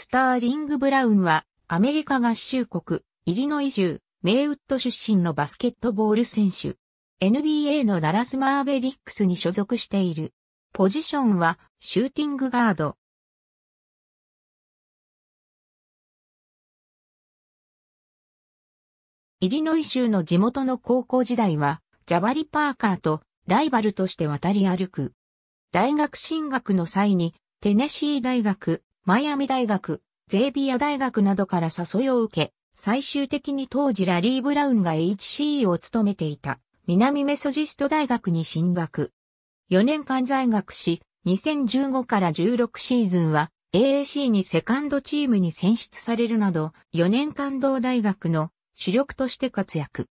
スターリング・ブラウンは、アメリカ合衆国、イリノイ州、メイウッド出身のバスケットボール選手。NBA のダラスマーベリックスに所属している。ポジションは、シューティングガード。イリノイ州の地元の高校時代は、ジャバリ・パーカーとライバルとして渡り歩く。大学進学の際に、テネシー大学、マイアミ大学、ゼービア大学などから誘いを受け、最終的に当時ラリー・ブラウンが HCE を務めていた南メソジスト大学に進学。4年間在学し、2015から16シーズンは AAC にセカンドチームに選出されるなど、4年間同大学の主力として活躍。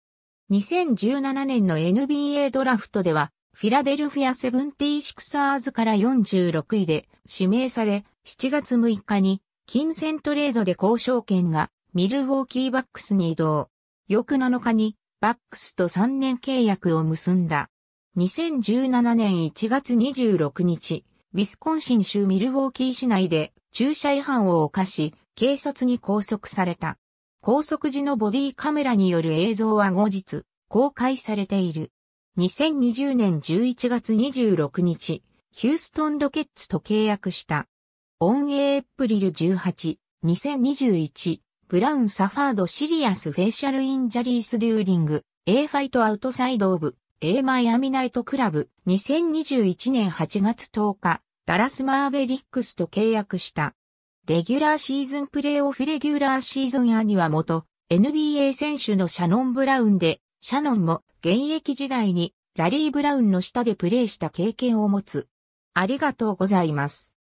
2017年の NBA ドラフトでは、フィラデルフィアセブンティー・シクサーズから46位で指名され、7月6日に金銭トレードで交渉権がミルウォーキーバックスに移動。翌7日にバックスと3年契約を結んだ。2017年1月26日、ウィスコンシン州ミルウォーキー市内で駐車違反を犯し、警察に拘束された。拘束時のボディカメラによる映像は後日、公開されている。2020年11月26日、ヒューストンロケッツと契約した。オンエープリル18、2021、ブラウンサファードシリアスフェイシャルインジャリースデューリング、A ファイトアウトサイドオブ、A マイアミナイトクラブ、2021年8月10日、ダラスマーベリックスと契約した。レギュラーシーズンプレーオフレギュラーシーズンアニは元、NBA 選手のシャノン・ブラウンで、シャノンも現役時代にラリー・ブラウンの下でプレーした経験を持つ。ありがとうございます。